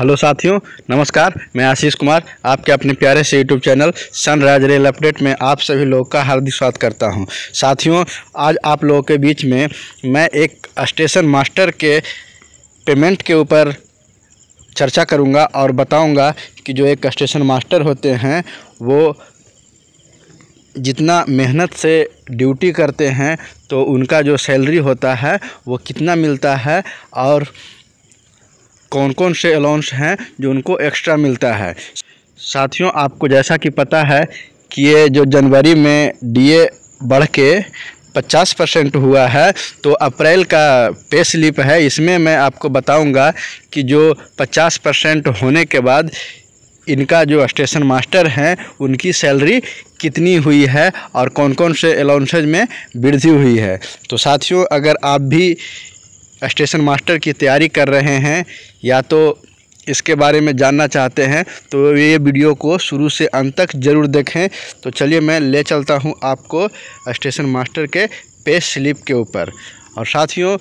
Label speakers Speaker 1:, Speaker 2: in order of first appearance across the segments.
Speaker 1: hello साथियों नमस्कार मैं आशीष कुमार आपके अपने प्यारे से YouTube channel Sunrise Rail Update में आप सभी लोगों का हार्दिक स्वागत करता हूं साथियों आज आप लोगों के बीच में मैं एक स्टेशन मास्टर के पेमेंट के ऊपर चर्चा करूंगा और बताऊंगा कि जो एक स्टेशन मास्टर होते हैं वो जितना मेहनत से ड्यूटी करते हैं तो उनका जो सैलरी होता है वो कितना मिलता है और कौन कौन से अलाउंस हैं जो उनको एक्स्ट्रा मिलता है साथियों आपको जैसा कि पता है कि ये जो जनवरी में डीए बढ़ के पचास परसेंट हुआ है तो अप्रैल का पे स्लिप है इसमें मैं आपको बताऊंगा कि जो पचास परसेंट होने के बाद इनका जो स्टेशन मास्टर हैं उनकी सैलरी कितनी हुई है और कौन कौन से अलाउंसेज में वृद्धि हुई है तो साथियों अगर आप भी स्टेशन मास्टर की तैयारी कर रहे हैं या तो इसके बारे में जानना चाहते हैं तो ये वीडियो को शुरू से अंत तक ज़रूर देखें तो चलिए मैं ले चलता हूँ आपको स्टेशन मास्टर के पे स्लिप के ऊपर और साथियों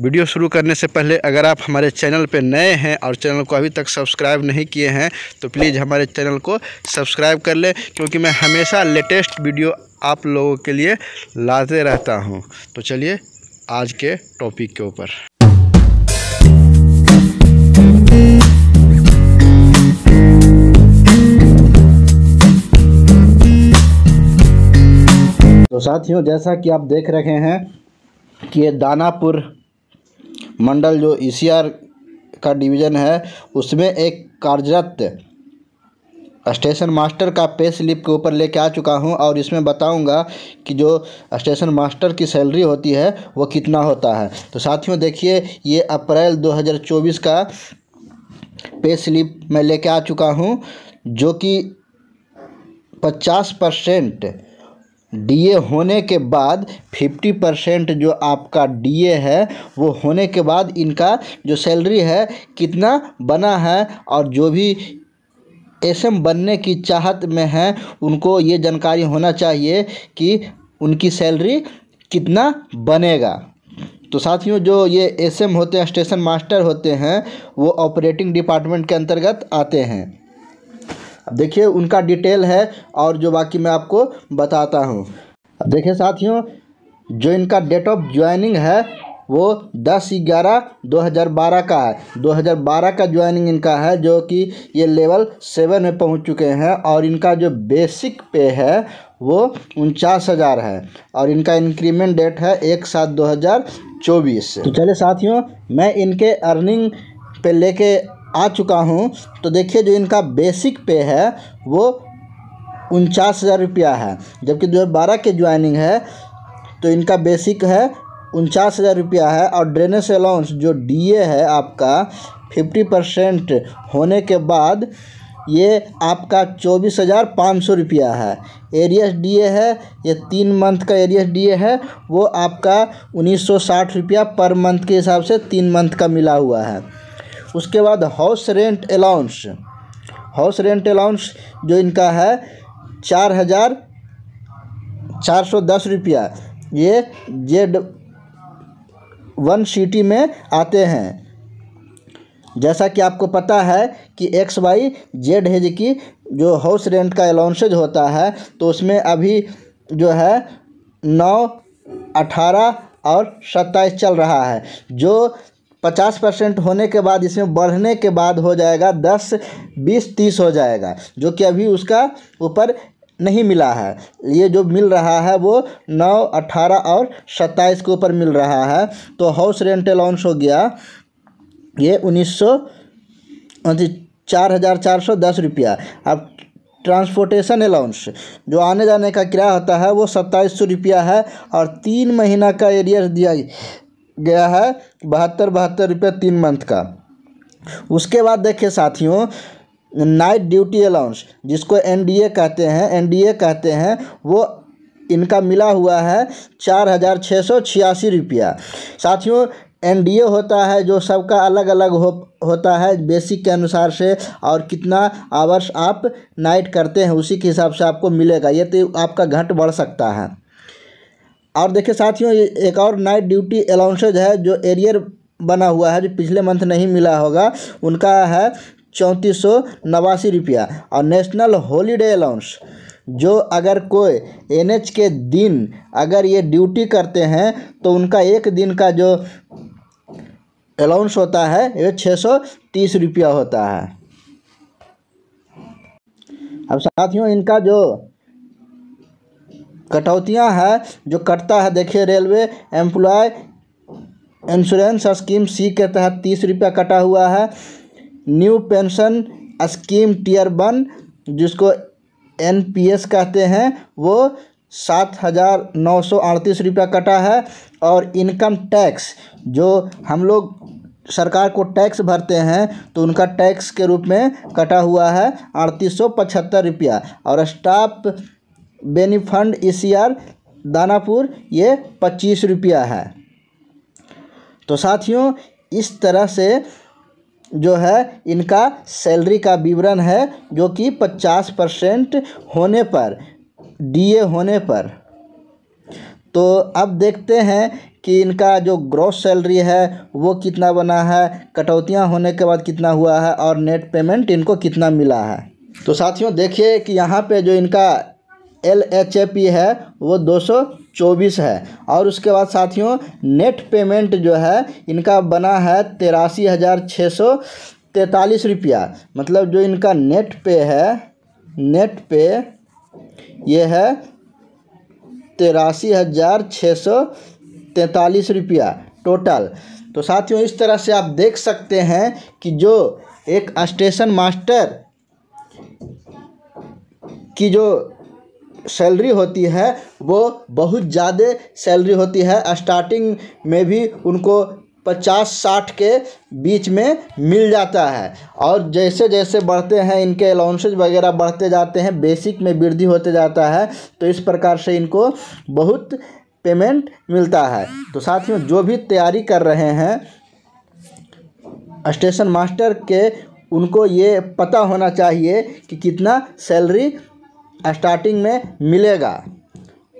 Speaker 1: वीडियो शुरू करने से पहले अगर आप हमारे चैनल पर नए हैं और चैनल को अभी तक सब्सक्राइब नहीं किए हैं तो प्लीज़ हमारे चैनल को सब्सक्राइब कर लें क्योंकि मैं हमेशा लेटेस्ट वीडियो आप लोगों के लिए लाते रहता हूँ तो चलिए आज के टॉपिक के ऊपर
Speaker 2: तो साथियों जैसा कि आप देख रहे हैं कि ये दानापुर मंडल जो ई e का डिवीज़न है उसमें एक कार्यरत स्टेशन मास्टर का पे स्लिप के ऊपर लेके आ चुका हूँ और इसमें बताऊँगा कि जो स्टेशन मास्टर की सैलरी होती है वो कितना होता है तो साथियों देखिए ये अप्रैल 2024 का पे स्लिप मैं लेके आ चुका हूँ जो कि पचास परसेंट डीए होने के बाद 50 परसेंट जो आपका डीए है वो होने के बाद इनका जो सैलरी है कितना बना है और जो भी एस एम बनने की चाहत में हैं उनको ये जानकारी होना चाहिए कि उनकी सैलरी कितना बनेगा तो साथियों जो ये एस एम होते हैं स्टेशन मास्टर होते हैं वो ऑपरेटिंग डिपार्टमेंट के अंतर्गत आते हैं अब देखिए उनका डिटेल है और जो बाकी मैं आपको बताता हूँ अब देखिए साथियों जो इनका डेट ऑफ ज्वाइनिंग है वो दस ग्यारह 2012 का है 2012 का ज्वाइनिंग इनका है जो कि ये लेवल सेवन में पहुंच चुके हैं और इनका जो बेसिक पे है वो उनचास हज़ार है और इनका इंक्रीमेंट डेट है एक सात दो हज़ार चौबीस तो चले साथियों मैं इनके अर्निंग पे लेके आ चुका हूँ तो देखिए जो इनका बेसिक पे है वो उनचास हज़ार रुपया है जबकि दो हज़ार बारह के ज्वाइनिंग है तो इनका बेसिक है उनचास हज़ार रुपया है और ड्रेनेज अलाउंस जो डीए है आपका फिफ्टी परसेंट होने के बाद ये आपका चौबीस हज़ार पाँच सौ रुपया है एरियस डीए है ये तीन मंथ का एरियस डीए है वो आपका उन्नीस सौ साठ रुपया पर मंथ के हिसाब से तीन मंथ का मिला हुआ है उसके बाद house rent allowance house rent allowance जो इनका है चार हज़ार चार सौ दस रुपया ये जेड वन सिटी में आते हैं जैसा कि आपको पता है कि एक्स वाई जेड हेज की जो हाउस रेंट का अलाउंसेज होता है तो उसमें अभी जो है नौ अठारह और सत्ताईस चल रहा है जो पचास परसेंट होने के बाद इसमें बढ़ने के बाद हो जाएगा दस बीस तीस हो जाएगा जो कि अभी उसका ऊपर नहीं मिला है ये जो मिल रहा है वो नौ अट्ठारह और सत्ताईस के ऊपर मिल रहा है तो हाउस रेंट अलाउंस हो गया ये उन्नीस सौ चार हज़ार चार सौ दस रुपया अब ट्रांसपोर्टेशन अलाउंस जो आने जाने का किराया होता है वो सत्ताईस सौ रुपया है और तीन महीना का एरियर दिया गया है बहत्तर बहत्तर रुपया तीन मंथ का उसके बाद देखिए साथियों नाइट ड्यूटी अलाउंस जिसको एनडीए कहते हैं एनडीए कहते हैं वो इनका मिला हुआ है चार हज़ार छः सौ छियासी रुपया साथियों एनडीए होता है जो सबका अलग अलग हो होता है बेसिक के अनुसार से और कितना आवर्स आप नाइट करते हैं उसी के हिसाब से आपको मिलेगा ये तो आपका घंट बढ़ सकता है और देखिए साथियों एक और नाइट ड्यूटी अलाउंसेज है जो एरियर बना हुआ है जो पिछले मंथ नहीं मिला होगा उनका है चौंतीस सौ नवासी रुपया और नेशनल हॉलीडे अलाउंस जो अगर कोई एन के दिन अगर ये ड्यूटी करते हैं तो उनका एक दिन का जो अलाउंस होता है ये छः सौ तीस रुपया होता है अब साथियों इनका जो कटौतियाँ हैं जो कटता है देखिए railway employ insurance scheme C के तहत तीस रुपया कटा हुआ है new pension scheme tier one जिसको एन कहते हैं वो सात हज़ार नौ सौ अड़तीस रुपया कटा है और इनकम टैक्स जो हम लोग सरकार को टैक्स भरते हैं तो उनका टैक्स के रूप में कटा हुआ है अड़तीस सौ पचहत्तर रुपया और स्टाफ बेनिफंड ई दानापुर ये पच्चीस रुपया है तो साथियों इस तरह से जो है इनका सैलरी का विवरण है जो कि पचास परसेंट होने पर डीए होने पर तो अब देखते हैं कि इनका जो ग्रॉस सैलरी है वो कितना बना है कटौतियाँ होने के बाद कितना हुआ है और नेट पेमेंट इनको कितना मिला है तो साथियों देखिए कि यहाँ पे जो इनका एल एच ए पी है वो दो सौ चौबीस है और उसके बाद साथियों नेट पेमेंट जो है इनका बना है तिरासी हज़ार छः सौ तैंतालीस रुपया मतलब जो इनका नेट पे है नेट पे ये है तिरासी हज़ार छः सौ तैंतालीस रुपया टोटल तो साथियों इस तरह से आप देख सकते हैं कि जो एक स्टेशन मास्टर की जो सैलरी होती है वो बहुत ज़्यादा सैलरी होती है स्टार्टिंग में भी उनको पचास साठ के बीच में मिल जाता है और जैसे जैसे बढ़ते हैं इनके अलाउंसेज वगैरह बढ़ते जाते हैं बेसिक में वृद्धि होते जाता है तो इस प्रकार से इनको बहुत पेमेंट मिलता है तो साथ में जो भी तैयारी कर रहे हैं स्टेशन मास्टर के उनको ये पता होना चाहिए कि कितना सैलरी स्टार्टिंग में मिलेगा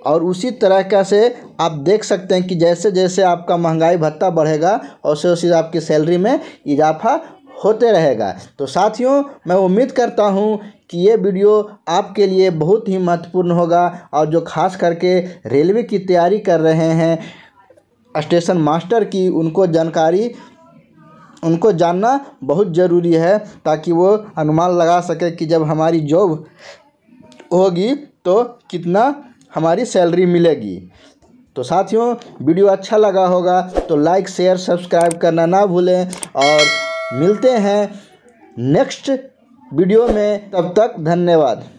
Speaker 2: और उसी तरह का से आप देख सकते हैं कि जैसे जैसे आपका महंगाई भत्ता बढ़ेगा वैसे वैसे आपकी सैलरी में इजाफा होते रहेगा तो साथियों मैं उम्मीद करता हूँ कि ये वीडियो आपके लिए बहुत ही महत्वपूर्ण होगा और जो खास करके रेलवे की तैयारी कर रहे हैं स्टेशन मास्टर की उनको जानकारी उनको जानना बहुत ज़रूरी है ताकि वो अनुमान लगा सके कि जब हमारी जॉब होगी तो कितना हमारी सैलरी मिलेगी तो साथियों वीडियो अच्छा लगा होगा तो लाइक शेयर सब्सक्राइब करना ना भूलें और मिलते हैं नेक्स्ट वीडियो में तब तक धन्यवाद